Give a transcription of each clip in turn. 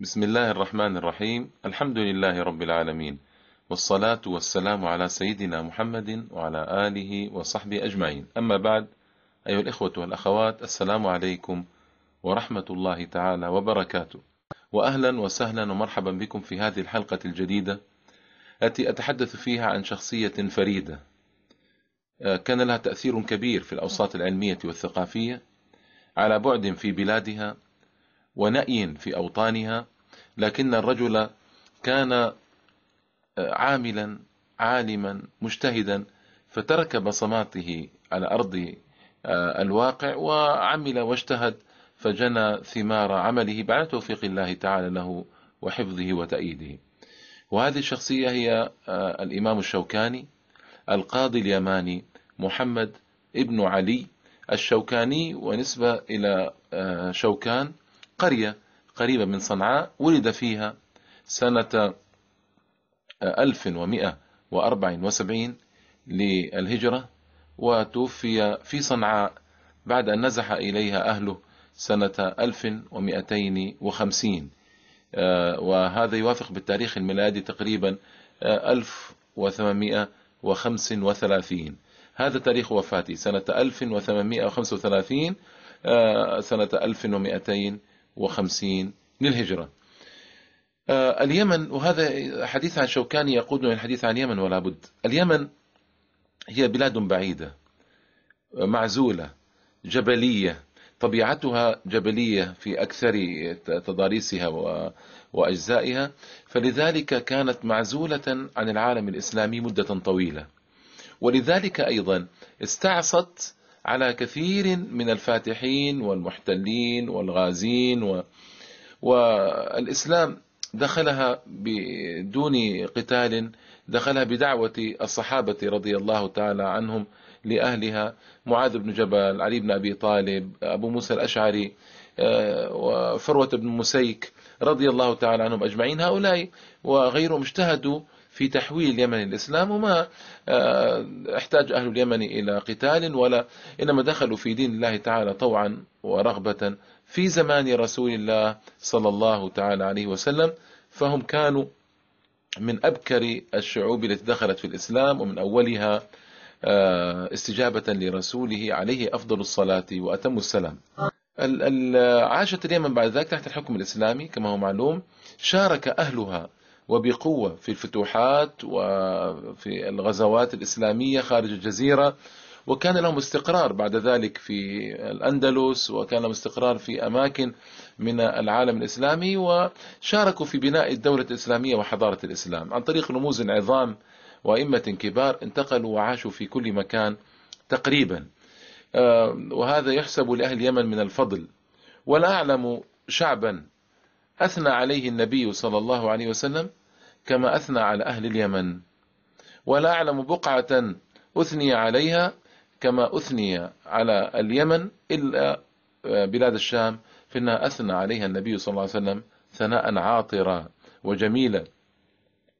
بسم الله الرحمن الرحيم الحمد لله رب العالمين والصلاة والسلام على سيدنا محمد وعلى آله وصحبه أجمعين أما بعد أيها الإخوة والأخوات السلام عليكم ورحمة الله تعالى وبركاته وأهلا وسهلا ومرحبا بكم في هذه الحلقة الجديدة التي أتحدث فيها عن شخصية فريدة آه، كان لها تأثير كبير في الأوساط العلمية والثقافية على بعد في بلادها ونأي في أوطانها لكن الرجل كان آه، عاملا عالما مجتهدا فترك بصماته على أرض آه، الواقع وعمل واجتهد فجنى ثمار عمله بعد توفيق الله تعالى له وحفظه وتأييده وهذه الشخصية هي آه، الإمام الشوكاني القاضي اليماني محمد ابن علي الشوكاني ونسبة إلى شوكان قرية قريبة من صنعاء ولد فيها سنة 1174 آه، للهجرة وتوفي في صنعاء بعد أن نزح إليها أهله سنة 1250 آه، وهذا يوافق بالتاريخ الميلادي تقريبا 1835 آه، هذا تاريخ وفاته سنة 1835 سنة 1200 150 للهجرة آه، اليمن وهذا حديث عن شوكاني يقودنا إلى الحديث عن اليمن ولا بد اليمن هي بلاد بعيدة معزولة جبلية طبيعتها جبلية في أكثر تضاريسها وأجزائها فلذلك كانت معزولة عن العالم الإسلامي مدة طويلة ولذلك أيضا استعصت على كثير من الفاتحين والمحتلين والغازين و... والإسلام دخلها بدون قتال دخلها بدعوة الصحابة رضي الله تعالى عنهم لأهلها معاذ بن جبل علي بن أبي طالب أبو موسى الأشعري آه، وفروة بن مسيك رضي الله تعالى عنهم أجمعين هؤلاء وغيرهم اجتهدوا في تحويل اليمن الإسلام وما آه، احتاج أهل اليمن إلى قتال ولا إنما دخلوا في دين الله تعالى طوعا ورغبة في زمان رسول الله صلى الله تعالى عليه وسلم فهم كانوا من أبكر الشعوب التي دخلت في الإسلام ومن أولها آه، استجابة لرسوله عليه أفضل الصلاة وأتم السلام عاشت اليمن بعد ذلك تحت الحكم الإسلامي كما هو معلوم شارك أهلها وبقوة في الفتوحات وفي الغزوات الإسلامية خارج الجزيرة وكان لهم استقرار بعد ذلك في الأندلس وكان لهم استقرار في أماكن من العالم الإسلامي وشاركوا في بناء الدولة الإسلامية وحضارة الإسلام عن طريق رموز عظام وأئمة كبار انتقلوا وعاشوا في كل مكان تقريبا آه، وهذا يحسب لأهل اليمن من الفضل ولا أعلم شعبا أثنى عليه النبي صلى الله عليه وسلم كما أثنى على أهل اليمن ولا أعلم بقعة أثني عليها كما أثني على اليمن إلا آه، بلاد الشام فإنها أثنى عليها النبي صلى الله عليه وسلم ثناء عاطرا وجميلا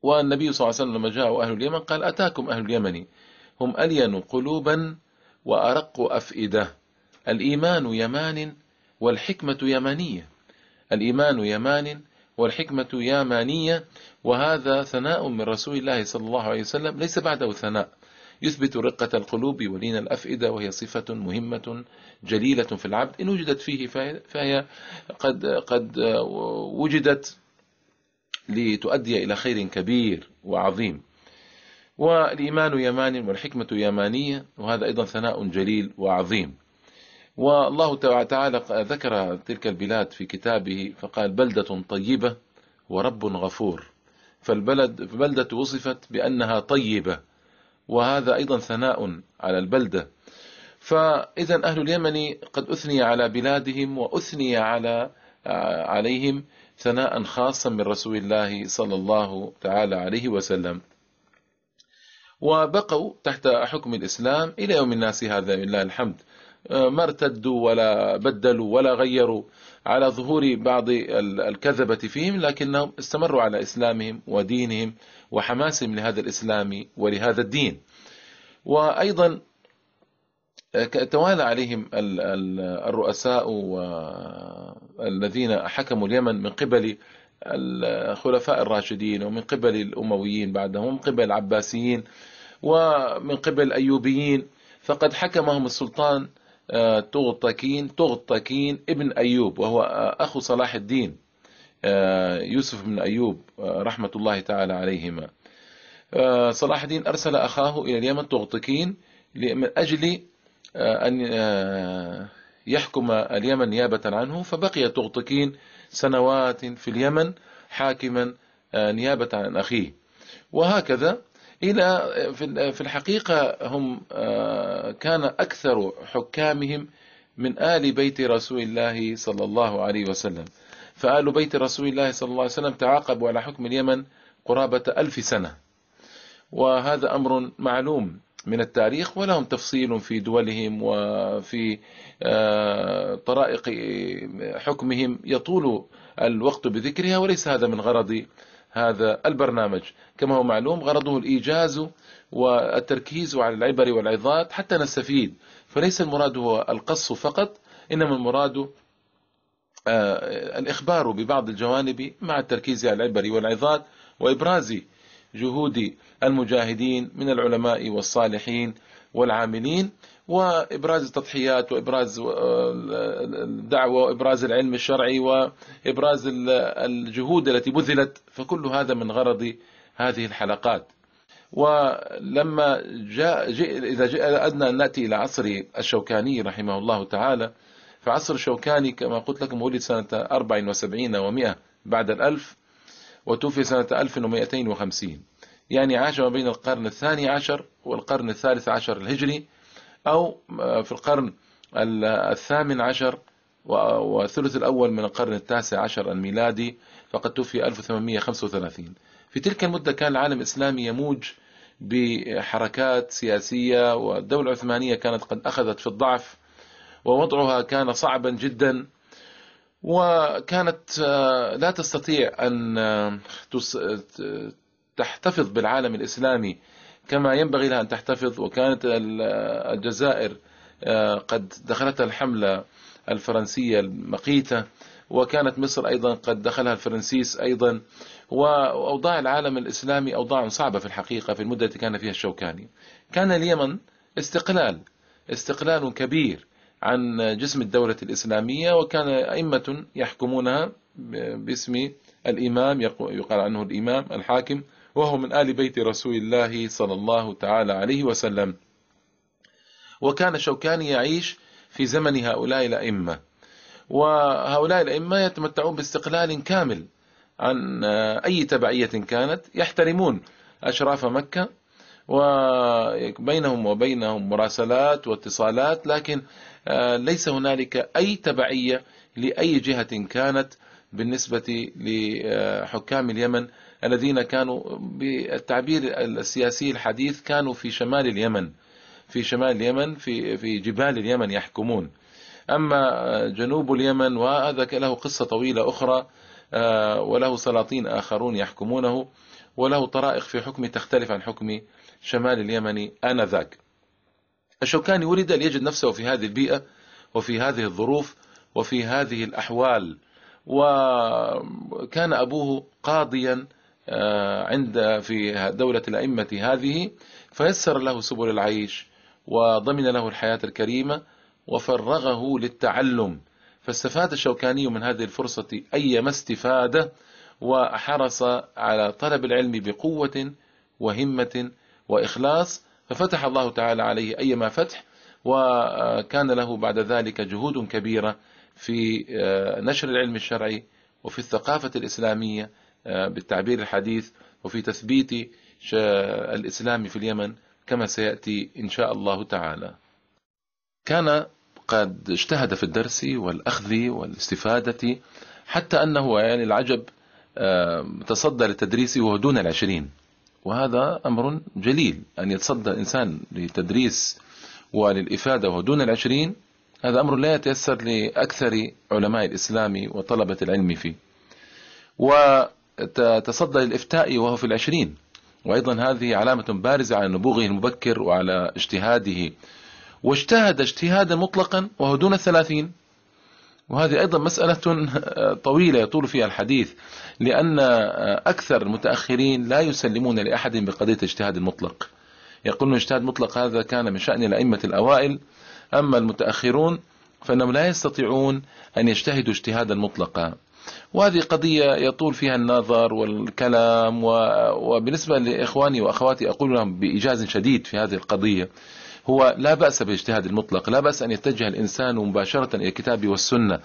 والنبي صلى الله عليه وسلم لما أهل اليمن قال أتاكم أهل اليمن هم ألين قلوبا وأرق أفئدة الإيمان يمان والحكمة يمانية الإيمان يمان والحكمة يا مانية وهذا ثناء من رسول الله صلى الله عليه وسلم ليس بعده ثناء يثبت رقة القلوب ولين الأفئدة وهي صفة مهمة جليلة في العبد إن وجدت فيه فهي قد قد وجدت لتؤدي إلى خير كبير وعظيم والإيمان يمان والحكمة يمانية وهذا أيضا ثناء جليل وعظيم والله تعالى ذكر تلك البلاد في كتابه فقال بلدة طيبة ورب غفور فالبلد بلدة وصفت بأنها طيبة وهذا أيضا ثناء على البلدة فإذا أهل اليمن قد أثني على بلادهم وأثني على عليهم ثناء خاصا من رسول الله صلى الله تعالى عليه وسلم وبقوا تحت حكم الإسلام إلى يوم الناس هذا لله الحمد آه، ما ارتدوا ولا بدلوا ولا غيروا على ظهور بعض الكذبة فيهم لكنهم استمروا على إسلامهم ودينهم وحماسهم لهذا الإسلام ولهذا الدين وأيضا آه، توالى عليهم الرؤساء الذين حكموا اليمن من قبل الخلفاء الراشدين ومن قبل الأمويين بعدهم ومن قبل العباسيين ومن قبل الأيوبيين فقد حكمهم السلطان تغطكين تغطكين ابن أيوب وهو أخو صلاح الدين آه، يوسف بن أيوب آه، رحمة الله تعالى عليهما آه، صلاح الدين أرسل أخاه إلى اليمن تغطكين من أجل أن يحكم اليمن نيابة عنه فبقي تغطكين سنوات في اليمن حاكما نيابة عن أخيه وهكذا إلى في الحقيقة هم آه، كان أكثر حكامهم من آل بيت رسول الله صلى الله عليه وسلم فآل بيت رسول الله صلى الله عليه وسلم تعاقبوا على حكم اليمن قرابة ألف سنة وهذا أمر معلوم من التاريخ ولهم تفصيل في دولهم وفي آه، طرائق حكمهم يطول الوقت بذكرها وليس هذا من غرض هذا البرنامج كما هو معلوم غرضه الإيجاز والتركيز على العبر والعظات حتى نستفيد فليس المراد هو القص فقط إنما المراد آه، الإخبار ببعض الجوانب مع التركيز على العبر والعظات وإبراز جهود المجاهدين من العلماء والصالحين والعاملين وإبراز التضحيات وإبراز آه، الدعوة وإبراز العلم الشرعي وإبراز الجهود التي بذلت فكل هذا من غرض هذه الحلقات ولما جاء جئ إذا جاء أدنى أن نأتي إلى عصر الشوكاني رحمه الله تعالى فعصر الشوكاني كما قلت لكم ولد سنة 74 و100 بعد الألف وتوفي سنة 1250 يعني عاش ما بين القرن الثاني عشر والقرن الثالث عشر الهجري أو آه، في القرن الثامن عشر والثلث الأول من القرن التاسع عشر الميلادي فقد توفي 1835 في تلك المدة كان العالم الإسلامي يموج بحركات سياسية والدولة العثمانية كانت قد أخذت في الضعف ووضعها كان صعبا جدا وكانت آه، لا تستطيع أن آه، تحتفظ بالعالم الإسلامي كما ينبغي لها أن تحتفظ وكانت الجزائر آه، قد دخلتها الحملة الفرنسية المقيتة وكانت مصر أيضا قد دخلها الفرنسيس أيضا وأوضاع العالم الإسلامي أوضاع صعبة في الحقيقة في المدة التي كان فيها الشوكاني كان اليمن استقلال استقلال كبير عن جسم الدولة الإسلامية وكان أئمة يحكمونها باسم الإمام يقال عنه الإمام الحاكم وهو من آل بيت رسول الله صلى الله تعالى عليه وسلم وكان شوكاني يعيش في زمن هؤلاء الأئمة وهؤلاء الأئمة يتمتعون باستقلال كامل عن أي تبعية كانت يحترمون أشراف مكة وبينهم وبينهم مراسلات واتصالات لكن آه، ليس هنالك أي تبعية لأي جهة كانت بالنسبة لحكام اليمن الذين كانوا بالتعبير السياسي الحديث كانوا في شمال اليمن في شمال اليمن في في جبال اليمن يحكمون اما جنوب اليمن وهذا له قصه طويله اخرى آه، وله سلاطين اخرون يحكمونه وله طرائق في حكمه تختلف عن حكم شمال اليمن انذاك. الشوكاني ولد ليجد نفسه في هذه البيئه وفي هذه الظروف وفي هذه الاحوال وكان ابوه قاضيا آه، عند في دولة الأئمة هذه فيسر له سبل العيش وضمن له الحياة الكريمة وفرغه للتعلم فاستفاد الشوكاني من هذه الفرصة أيما استفادة وحرص على طلب العلم بقوة وهمة وإخلاص ففتح الله تعالى عليه أيما فتح وكان له بعد ذلك جهود كبيرة في آه، نشر العلم الشرعي وفي الثقافة الإسلامية آه، بالتعبير الحديث وفي تثبيت الإسلام في اليمن كما سيأتي إن شاء الله تعالى كان قد اجتهد في الدرس والأخذ والاستفادة حتى أنه يعني العجب آه، تصدى للتدريس وهو دون العشرين وهذا أمر جليل أن يتصدى إنسان للتدريس وللإفادة وهو دون العشرين هذا أمر لا يتيسر لأكثر علماء الإسلام وطلبة العلم فيه تصدى للإفتاء وهو في العشرين وأيضا هذه علامة بارزة على نبوغه المبكر وعلى اجتهاده واجتهد اجتهادا مطلقا وهو دون الثلاثين وهذه أيضا مسألة آه، طويلة يطول فيها الحديث لأن آه، أكثر المتأخرين لا يسلمون لأحد بقضية الاجتهاد المطلق يقولون الاجتهاد المطلق هذا كان من شأن الأئمة الأوائل أما المتأخرون فإنهم لا يستطيعون أن يجتهدوا اجتهادا مطلقا وهذه قضية يطول فيها النظر والكلام وبالنسبة لإخواني وأخواتي أقول لهم بإيجاز شديد في هذه القضية هو لا بأس بالاجتهاد المطلق لا بأس أن يتجه الإنسان مباشرة إلى الكتاب والسنة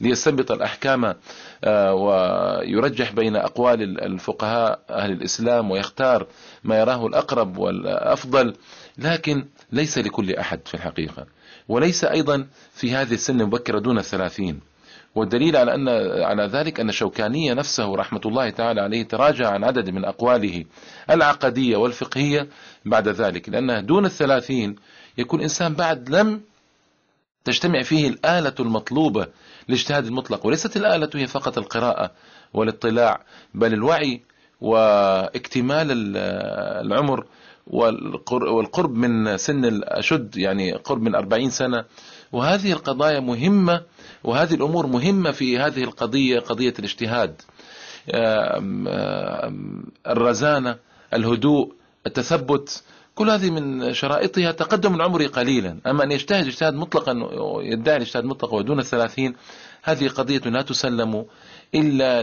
ليستنبط الأحكام آه، ويرجح بين أقوال الفقهاء أهل الإسلام ويختار ما يراه الأقرب والأفضل لكن ليس لكل أحد في الحقيقة وليس أيضا في هذه السن المبكرة دون الثلاثين والدليل على أن على ذلك أن شوكانية نفسه رحمة الله تعالى عليه تراجع عن عدد من أقواله العقدية والفقهية بعد ذلك لأنه دون الثلاثين يكون إنسان بعد لم تجتمع فيه الآلة المطلوبة لاجتهاد المطلق وليست الآلة هي فقط القراءة والاطلاع بل الوعي واكتمال العمر والقرب من سن الأشد يعني قرب من 40 سنة وهذه القضايا مهمة وهذه الأمور مهمة في هذه القضية قضية الاجتهاد الرزانة الهدوء التثبت كل هذه من شرائطها تقدم العمر قليلا أما أن يجتهد اجتهاد مطلقا يدعي الاجتهاد مطلقا ودون الثلاثين هذه قضية لا تسلم إلا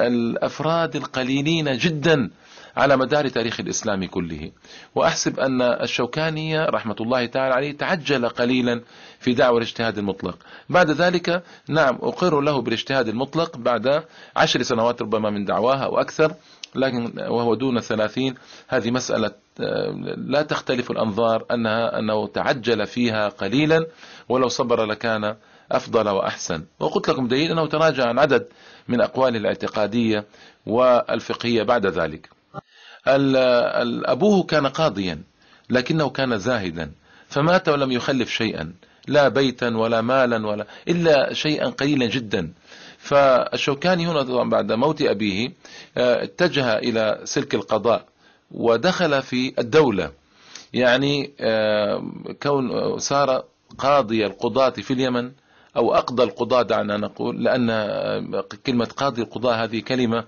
للأفراد القليلين جدا على مدار تاريخ الإسلام كله وأحسب أن الشوكاني رحمة الله تعالى عليه تعجل قليلا في دعوة الاجتهاد المطلق بعد ذلك نعم أقر له بالاجتهاد المطلق بعد عشر سنوات ربما من دعواها أو أكثر لكن وهو دون الثلاثين هذه مسألة آه، لا تختلف الأنظار أنها أنه تعجل فيها قليلا ولو صبر لكان أفضل وأحسن وقلت لكم دليل أنه تراجع عن عدد من أقواله الاعتقادية والفقهية بعد ذلك أبوه كان قاضيا لكنه كان زاهدا فمات ولم يخلف شيئا لا بيتا ولا مالا ولا إلا شيئا قليلا جدا فالشوكاني هنا بعد موت أبيه آه، اتجه إلى سلك القضاء ودخل في الدولة يعني آه، كون آه، صار قاضي القضاة في اليمن أو أقضى القضاة دعنا نقول لأن كلمة قاضي القضاة هذه كلمة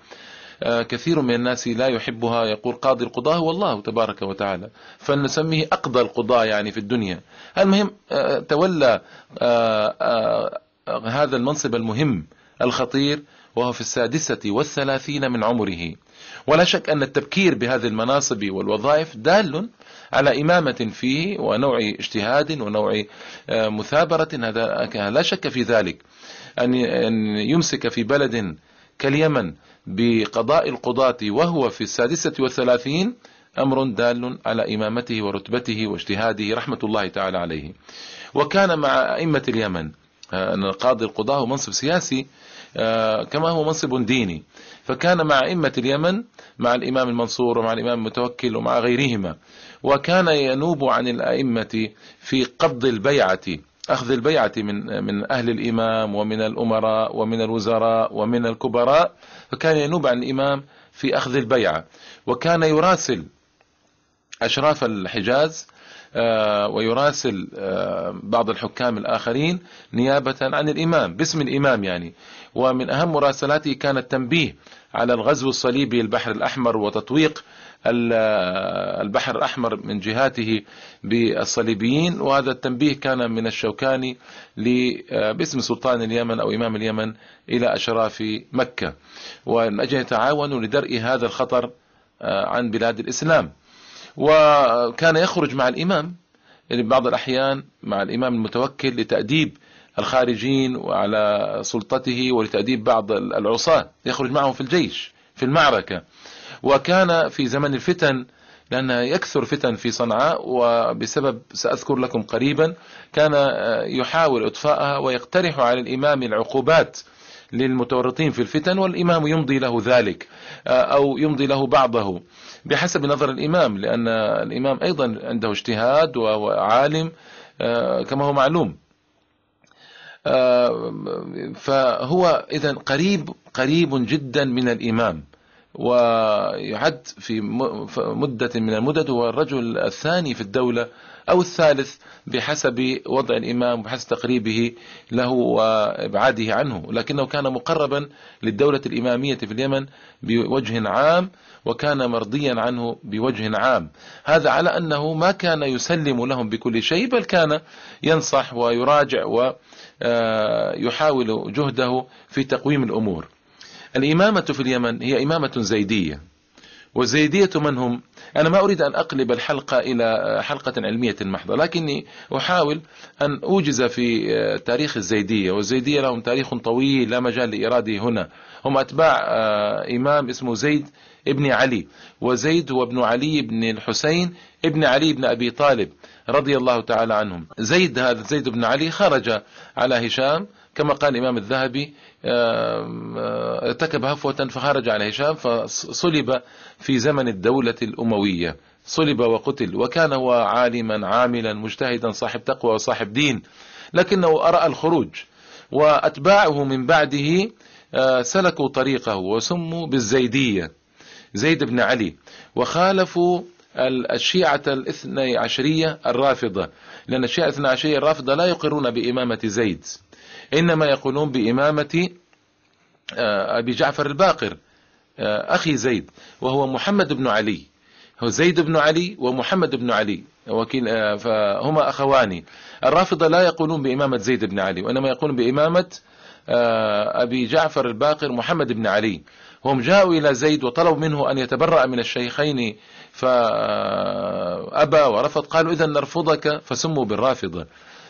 آه، كثير من الناس لا يحبها يقول قاضي القضاء هو الله تبارك وتعالى فلنسميه أقضى القضاء يعني في الدنيا المهم آه، تولى آه، هذا المنصب المهم الخطير وهو في السادسة والثلاثين من عمره ولا شك أن التبكير بهذه المناصب والوظائف دال على إمامة فيه ونوع اجتهاد ونوع مثابرة هذا لا شك في ذلك أن يمسك في بلد كاليمن بقضاء القضاة وهو في السادسة والثلاثين أمر دال على إمامته ورتبته واجتهاده رحمة الله تعالى عليه وكان مع أئمة اليمن آه، أن قاضي القضاة هو منصب سياسي آه، كما هو منصب ديني فكان مع أئمة اليمن مع الإمام المنصور ومع الإمام المتوكل ومع غيرهما وكان ينوب عن الأئمة في قبض البيعة أخذ البيعة من من أهل الإمام ومن الأمراء ومن الوزراء ومن الكبراء فكان ينوب عن الإمام في أخذ البيعة وكان يراسل أشراف الحجاز آه، ويراسل آه، بعض الحكام الآخرين نيابة عن الإمام باسم الإمام يعني ومن أهم مراسلاته كان التنبيه على الغزو الصليبي البحر الأحمر وتطويق البحر الأحمر من جهاته بالصليبيين وهذا التنبيه كان من الشوكاني آه، باسم سلطان اليمن أو إمام اليمن إلى أشراف مكة ومن أجل يتعاونوا لدرء هذا الخطر آه، عن بلاد الإسلام وكان يخرج مع الإمام يعني بعض الأحيان مع الإمام المتوكل لتأديب الخارجين وعلى سلطته ولتأديب بعض العصاة يخرج معهم في الجيش في المعركة وكان في زمن الفتن لأن يكثر فتن في صنعاء وبسبب سأذكر لكم قريبا كان آه، يحاول إطفاءها ويقترح على الإمام العقوبات للمتورطين في الفتن والإمام يمضي له ذلك آه، أو يمضي له بعضه بحسب نظر الإمام لأن الإمام أيضا عنده اجتهاد وعالم آه، كما هو معلوم فهو إذا قريب قريب جدا من الإمام ويعد في مدة من المدد هو الرجل الثاني في الدولة أو الثالث بحسب وضع الإمام بحسب تقريبه له وإبعاده عنه لكنه كان مقربا للدولة الإمامية في اليمن بوجه عام وكان مرضيا عنه بوجه عام هذا على أنه ما كان يسلم لهم بكل شيء بل كان ينصح ويراجع ويحاول جهده في تقويم الأمور الإمامة في اليمن هي إمامة زيدية والزيدية من هم أنا ما أريد أن أقلب الحلقة إلى حلقة علمية محضة لكني أحاول أن أوجز في آه، تاريخ الزيدية والزيدية لهم تاريخ طويل لا مجال لإرادة هنا هم أتباع آه، إمام اسمه زيد ابن علي وزيد وابن علي بن الحسين ابن علي بن أبي طالب رضي الله تعالى عنهم زيد هذا زيد بن علي خرج على هشام كما قال الإمام الذهبي ارتكب هفوة فخرج على هشام فصلب في زمن الدولة الأموية صلب وقتل وكان هو عالما عاملا مجتهدا صاحب تقوى وصاحب دين لكنه أرأى الخروج وأتباعه من بعده آه، سلكوا طريقه وسموا بالزيدية زيد بن علي وخالفوا الشيعة الاثني عشرية الرافضة لأن الشيعة الاثني عشرية الرافضة لا يقرون بإمامة زيد إنما يقولون بإمامة آه، أبي جعفر الباقر آه، أخي زيد وهو محمد بن علي هو زيد بن علي ومحمد بن علي وكيل آه، فهما أخوان الرافضة لا يقولون بإمامة زيد بن علي وإنما يقولون بإمامة أبي جعفر الباقر محمد بن علي هم جاءوا إلى زيد وطلبوا منه أن يتبرأ من الشيخين فأبى ورفض قالوا إذا نرفضك فسموا بالرافضة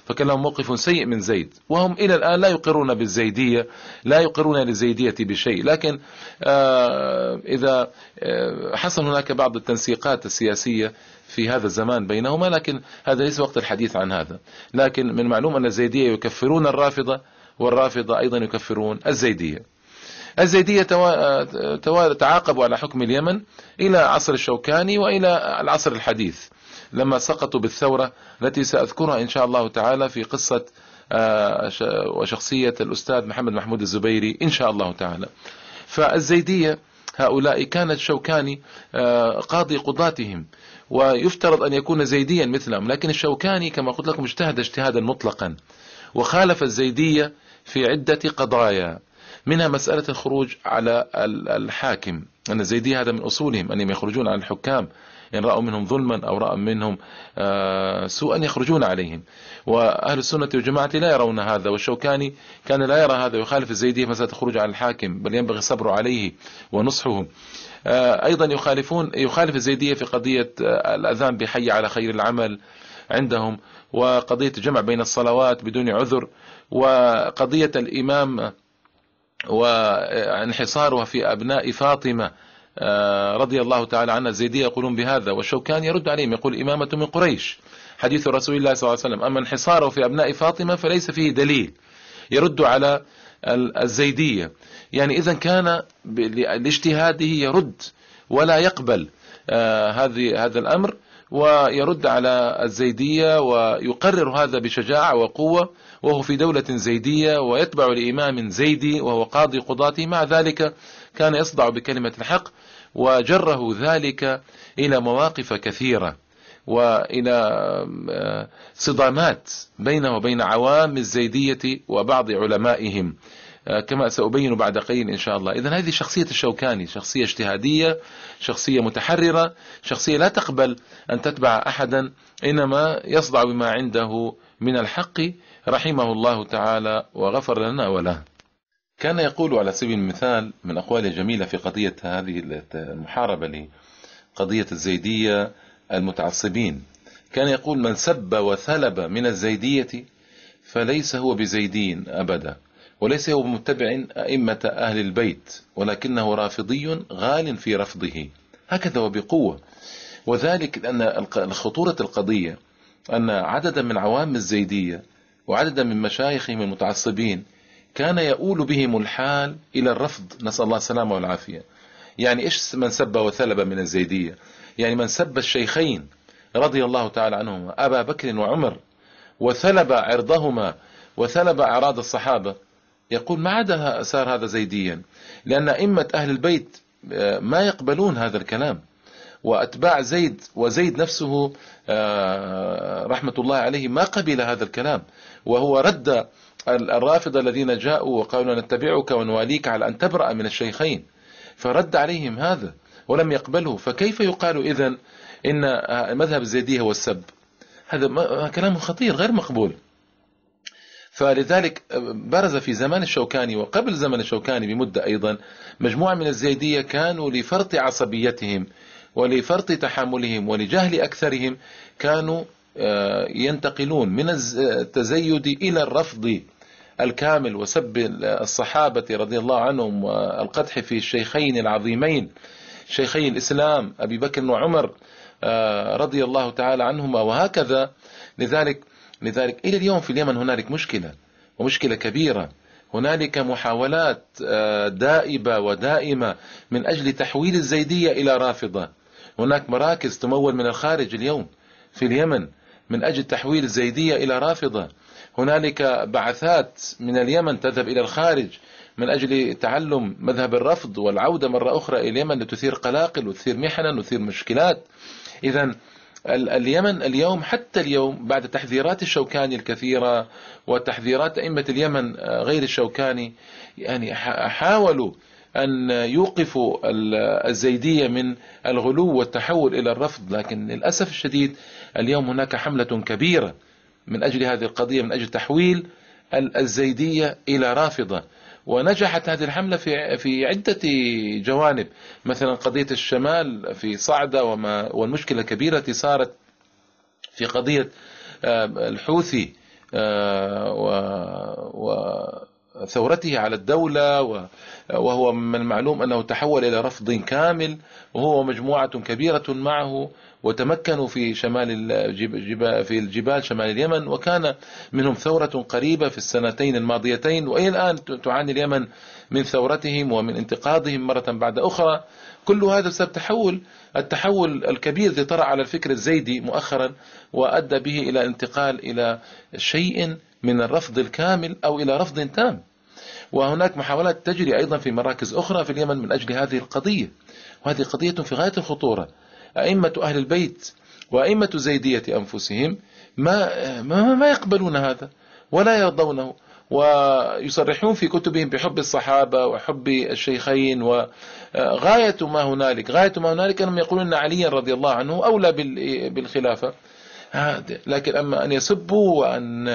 فكان لهم موقف سيء من زيد وهم إلى الآن لا يقرون بالزيدية لا يقرون للزيدية بشيء لكن آه، إذا آه، حصل هناك بعض التنسيقات السياسية في هذا الزمان بينهما لكن هذا ليس وقت الحديث عن هذا لكن من معلوم أن الزيدية يكفرون الرافضة والرافضة أيضا يكفرون الزيدية الزيدية تعاقبوا على حكم اليمن إلى عصر الشوكاني وإلى العصر الحديث لما سقطوا بالثورة التي سأذكرها إن شاء الله تعالى في قصة آه، وشخصية الأستاذ محمد محمود الزبيري إن شاء الله تعالى فالزيدية هؤلاء كانت شوكاني آه، قاضي قضاتهم ويفترض أن يكون زيديا مثلهم لكن الشوكاني كما قلت لكم اجتهد اجتهادا مطلقا وخالف الزيدية في عدة قضايا منها مسألة الخروج على الحاكم أن الزيدية هذا من أصولهم أنهم يخرجون على الحكام إن رأوا منهم ظلما أو رأوا منهم آه، سوءا يخرجون عليهم وأهل السنة والجماعة لا يرون هذا والشوكاني كان لا يرى هذا يخالف الزيدية مسألة الخروج على الحاكم بل ينبغي الصبر عليه ونصحه آه، أيضا يخالفون يخالف الزيدية في قضية آه، الأذان بحي على خير العمل عندهم وقضية الجمع بين الصلوات بدون عذر وقضية الإمام وانحصارها في أبناء فاطمة آه، رضي الله تعالى عنها الزيدية يقولون بهذا والشوكان يرد عليهم يقول إمامة من قريش حديث رسول الله صلى الله عليه وسلم أما انحصاره في أبناء فاطمة فليس فيه دليل يرد على الزيدية يعني إذا كان لاجتهاده يرد ولا يقبل آه، هذه هذا الأمر ويرد على الزيدية ويقرر هذا بشجاعة وقوة وهو في دولة زيدية ويتبع لإمام زيدي وهو قاضي قضاته مع ذلك كان يصدع بكلمة الحق وجره ذلك إلى مواقف كثيرة وإلى آه، صدامات بينه وبين عوام الزيدية وبعض علمائهم آه، كما سأبين بعد قليل إن شاء الله إذا هذه شخصية الشوكاني شخصية اجتهادية شخصية متحررة شخصية لا تقبل أن تتبع أحدا إنما يصدع بما عنده من الحق رحمه الله تعالى وغفر لنا وله كان يقول على سبيل المثال من أقواله جميلة في قضية هذه المحاربة لقضية الزيدية المتعصبين كان يقول من سب وثلب من الزيدية فليس هو بزيدين أبدا وليس هو متبع أئمة أهل البيت ولكنه رافضي غال في رفضه هكذا وبقوة وذلك لأن خطورة القضية أن عددا من عوام الزيدية وعددا من مشايخهم المتعصبين كان يؤول بهم الحال إلى الرفض نسأل الله السلامة والعافية يعني إيش من سب وثلب من الزيدية يعني من سب الشيخين رضي الله تعالى عنهما أبا بكر وعمر وثلب عرضهما وثلب أعراض الصحابة يقول ما عدا صار هذا زيديا لأن أئمة أهل البيت آه، ما يقبلون هذا الكلام وأتباع زيد وزيد نفسه آه، رحمة الله عليه ما قبل هذا الكلام وهو رد الرافضة الذين جاءوا وقالوا نتبعك ونواليك على أن تبرأ من الشيخين فرد عليهم هذا ولم يقبله فكيف يقال إذا إن مذهب الزيدية هو السب هذا كلام خطير غير مقبول فلذلك برز في زمان الشوكاني وقبل زمن الشوكاني بمدة أيضا مجموعة من الزيدية كانوا لفرط عصبيتهم ولفرط تحملهم ولجهل أكثرهم كانوا آه، ينتقلون من التزيد إلى الرفض الكامل وسب الصحابة رضي الله عنهم والقدح في الشيخين العظيمين شيخي الإسلام أبي بكر وعمر آه، رضي الله تعالى عنهما وهكذا لذلك لذلك إلى اليوم في اليمن هنالك مشكلة ومشكلة كبيرة هنالك محاولات آه، دائبة ودائمة من أجل تحويل الزيدية إلى رافضة هناك مراكز تمول من الخارج اليوم في اليمن من أجل تحويل الزيدية إلى رافضة هنالك بعثات من اليمن تذهب إلى الخارج من أجل تعلم مذهب الرفض والعودة مرة أخرى إلى اليمن لتثير قلاقل وتثير محنا وتثير مشكلات إذا اليمن اليوم حتى اليوم بعد تحذيرات الشوكاني الكثيرة وتحذيرات أئمة اليمن غير الشوكاني يعني حاولوا أن يوقفوا الزيدية من الغلو والتحول إلى الرفض لكن للأسف الشديد اليوم هناك حملة كبيرة من أجل هذه القضية من أجل تحويل الزيدية إلى رافضة ونجحت هذه الحملة في في عدة جوانب مثلا قضية الشمال في صعدة وما والمشكلة الكبيرة صارت في قضية آه، الحوثي آه، و ثورته على الدولة وهو من المعلوم أنه تحول إلى رفض كامل وهو مجموعة كبيرة معه وتمكنوا في شمال الجبال في الجبال شمال اليمن وكان منهم ثورة قريبة في السنتين الماضيتين وإلى الآن تعاني اليمن من ثورتهم ومن انتقاضهم مرة بعد أخرى كل هذا بسبب تحول التحول الكبير الذي طرأ على الفكر الزيدي مؤخرا وأدى به إلى انتقال إلى شيء من الرفض الكامل أو إلى رفض تام وهناك محاولات تجري أيضا في مراكز أخرى في اليمن من أجل هذه القضية وهذه قضية في غاية الخطورة أئمة أهل البيت وأئمة زيدية أنفسهم ما, ما, ما يقبلون هذا ولا يرضونه ويصرحون في كتبهم بحب الصحابة وحب الشيخين وغاية آه، ما هنالك غاية ما هنالك أنهم يقولون أن عليا رضي الله عنه أولى بالخلافة لكن أما أن يسبوا وأن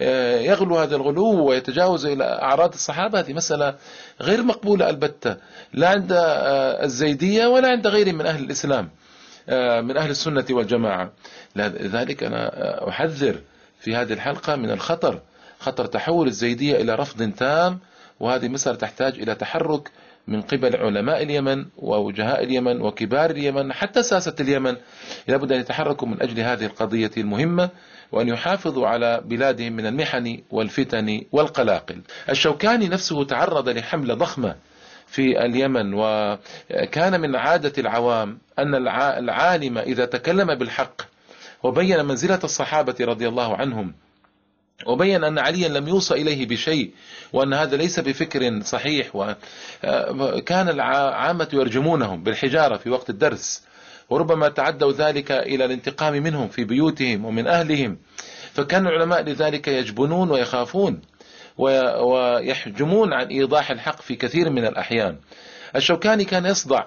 آه، يغلو هذا الغلو ويتجاوزوا إلى أعراض الصحابة هذه مسألة غير مقبولة البتة لا عند آه، الزيدية ولا عند غيرهم من أهل الإسلام آه، من أهل السنة والجماعة لذلك أنا أحذر في هذه الحلقة من الخطر خطر تحول الزيدية إلى رفض تام وهذه مسألة تحتاج إلى تحرك من قبل علماء اليمن ووجهاء اليمن وكبار اليمن حتى ساسة اليمن لابد أن يتحركوا من أجل هذه القضية المهمة وأن يحافظوا على بلادهم من المحن والفتن والقلاقل الشوكاني نفسه تعرض لحملة ضخمة في اليمن وكان من عادة العوام أن العالم إذا تكلم بالحق وبين منزلة الصحابة رضي الله عنهم وبين أن عليا لم يوصى إليه بشيء وأن هذا ليس بفكر صحيح وكان آه، العامة يرجمونهم بالحجارة في وقت الدرس وربما تعدوا ذلك إلى الانتقام منهم في بيوتهم ومن أهلهم فكان العلماء لذلك يجبنون ويخافون ويحجمون عن إيضاح الحق في كثير من الأحيان الشوكاني كان يصدع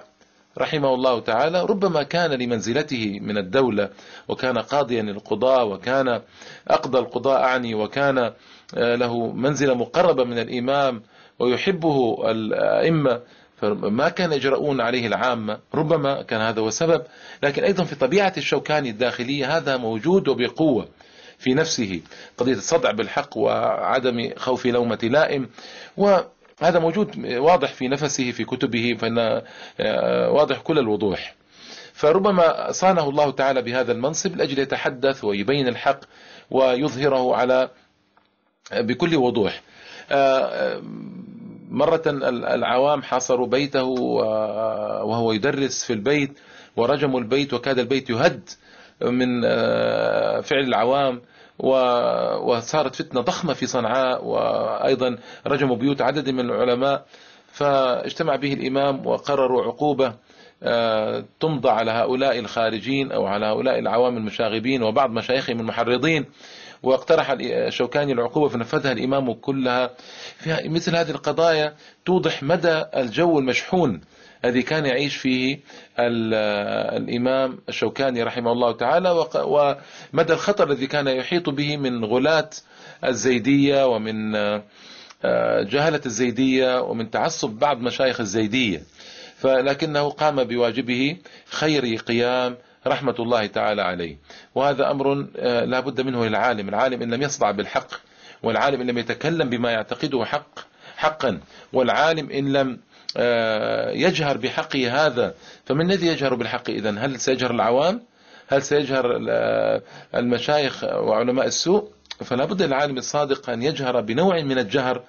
رحمه الله تعالى ربما كان لمنزلته من الدولة وكان قاضيا للقضاء وكان أقضى القضاء أعني وكان آه، له منزلة مقربة من الإمام ويحبه الأئمة فما كان يجرؤون عليه العامة ربما كان هذا هو السبب لكن أيضا في طبيعة الشوكاني الداخلية هذا موجود وبقوة في نفسه قضية الصدع بالحق وعدم خوف لومة لائم و هذا موجود واضح في نفسه في كتبه فإن آه، واضح كل الوضوح فربما صانه الله تعالى بهذا المنصب لأجل يتحدث ويبين الحق ويظهره على آه، بكل وضوح آه، مرة العوام حاصروا بيته وهو يدرس في البيت ورجموا البيت وكاد البيت يهد من فعل العوام وصارت فتنة ضخمة في صنعاء وأيضا رجموا بيوت عدد من العلماء فاجتمع به الإمام وقرروا عقوبة آه، تمضى على هؤلاء الخارجين أو على هؤلاء العوام المشاغبين وبعض مشايخهم المحرضين واقترح الشوكاني العقوبة فنفذها الإمام كلها في مثل هذه القضايا توضح مدى الجو المشحون الذي كان يعيش فيه الإمام الشوكاني رحمه الله تعالى ومدى الخطر الذي كان يحيط به من غلاة الزيدية ومن آه، جهلة الزيدية ومن تعصب بعض مشايخ الزيدية فلكنه قام بواجبه خير قيام رحمة الله تعالى عليه وهذا أمر آه، لا بد منه للعالم العالم إن لم يصدع بالحق والعالم إن لم يتكلم بما يعتقده حق حقا والعالم إن لم آه، يجهر بحقه هذا فمن الذي يجهر بالحق إذا هل سيجهر العوام هل سيجهر آه، المشايخ وعلماء السوء فلا بد للعالم الصادق أن يجهر بنوع من الجهر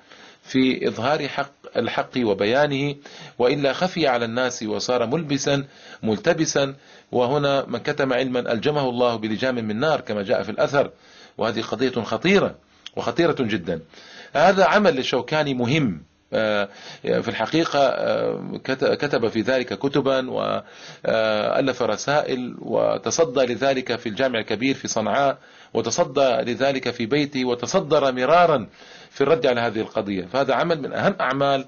في إظهار حق الحق وبيانه وإلا خفي على الناس وصار ملبسا ملتبسا وهنا من كتم علما ألجمه الله بلجام من نار كما جاء في الأثر وهذه قضية خطيرة وخطيرة جدا هذا عمل للشوكاني مهم في الحقيقة آه، كتب في ذلك كتبا وألف رسائل وتصدى لذلك في الجامع الكبير في صنعاء وتصدى لذلك في بيته وتصدر مرارا في الرد على هذه القضية فهذا عمل من أهم أعمال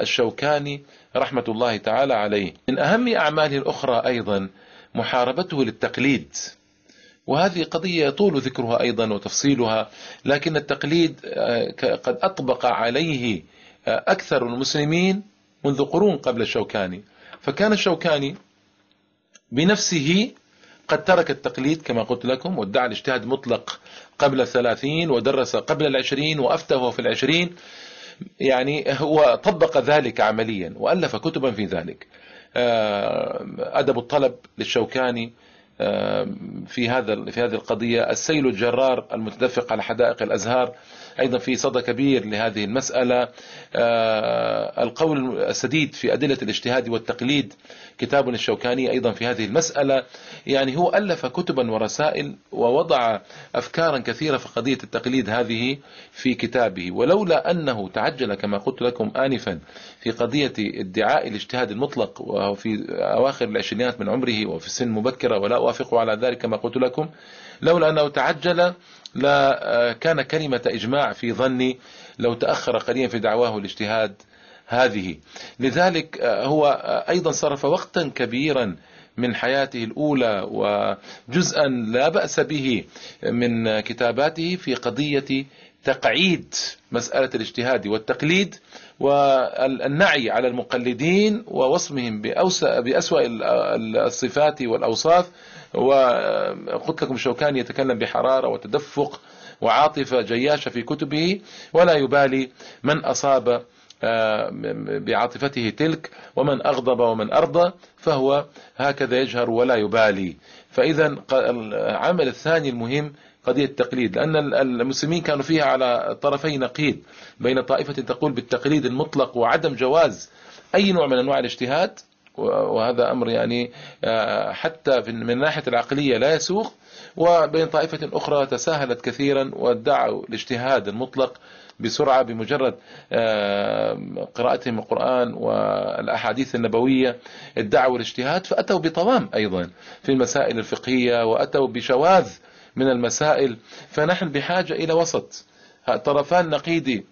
الشوكاني رحمة الله تعالى عليه من أهم أعماله الأخرى أيضا محاربته للتقليد وهذه قضية يطول ذكرها أيضا وتفصيلها لكن التقليد آه، قد أطبق عليه أكثر المسلمين منذ قرون قبل الشوكاني فكان الشوكاني بنفسه قد ترك التقليد كما قلت لكم وادعى الاجتهاد مطلق قبل الثلاثين ودرس قبل العشرين وأفته في العشرين يعني هو طبق ذلك عمليا وألف كتبا في ذلك آه، أدب الطلب للشوكاني آه، في هذا في هذه القضية السيل الجرار المتدفق على حدائق الأزهار أيضا في صدى كبير لهذه المسألة آه، القول السديد في أدلة الاجتهاد والتقليد كتاب الشوكاني أيضا في هذه المسألة يعني هو ألف كتبا ورسائل ووضع أفكارا كثيرة في قضية التقليد هذه في كتابه ولولا أنه تعجل كما قلت لكم آنفا في قضية ادعاء الاجتهاد المطلق وفي أواخر العشرينات من عمره وفي سن مبكرة ولا أوافقه على ذلك كما قلت لكم لولا أنه تعجل لا آه، كان كلمة إجماع في ظني لو تأخر قليلا في دعواه الاجتهاد هذه لذلك آه، هو آه، أيضا صرف وقتا كبيرا من حياته الأولى وجزءا لا بأس به من كتاباته في قضية تقعيد مسألة الاجتهاد والتقليد والنعي على المقلدين ووصمهم بأسوأ الصفات والأوصاف وقلت لكم شوكان يتكلم بحرارة وتدفق وعاطفة جياشة في كتبه ولا يبالي من أصاب آه، بعاطفته تلك ومن أغضب ومن أرضى فهو هكذا يجهر ولا يبالي فإذا العمل الثاني المهم قضية التقليد لأن المسلمين كانوا فيها على طرفي نقيض بين طائفة تقول بالتقليد المطلق وعدم جواز أي نوع من أنواع الاجتهاد وهذا أمر يعني آه، حتى من ناحية العقلية لا يسوق وبين طائفة أخرى تساهلت كثيرا وادعوا الاجتهاد المطلق بسرعة بمجرد آه، قراءتهم القرآن والأحاديث النبوية ادعوا الاجتهاد فأتوا بطوام أيضا في المسائل الفقهية وأتوا بشواذ من المسائل فنحن بحاجة إلى وسط طرفان نقيدي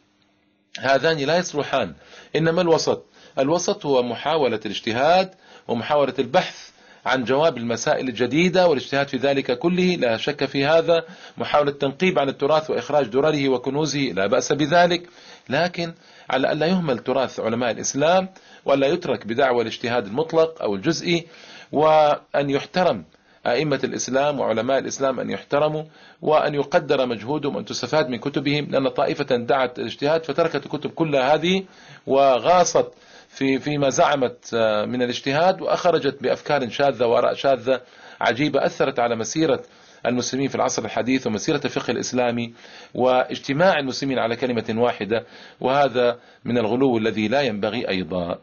هذان لا يصلحان إنما الوسط الوسط هو محاولة الاجتهاد ومحاولة البحث عن جواب المسائل الجديدة والاجتهاد في ذلك كله لا شك في هذا محاولة التنقيب عن التراث وإخراج درره وكنوزه لا بأس بذلك لكن على ألا يهمل تراث علماء الإسلام ولا يترك بدعوى الاجتهاد المطلق أو الجزئي وأن يحترم أئمة الإسلام وعلماء الإسلام أن يحترموا وأن يقدر مجهودهم وأن تستفاد من كتبهم لأن طائفة دعت الاجتهاد فتركت الكتب كلها هذه وغاصت في فيما زعمت آه، من الاجتهاد واخرجت بافكار شاذه واراء شاذه عجيبه اثرت على مسيره المسلمين في العصر الحديث ومسيره الفقه الاسلامي واجتماع المسلمين على كلمه واحده وهذا من الغلو الذي لا ينبغي ايضا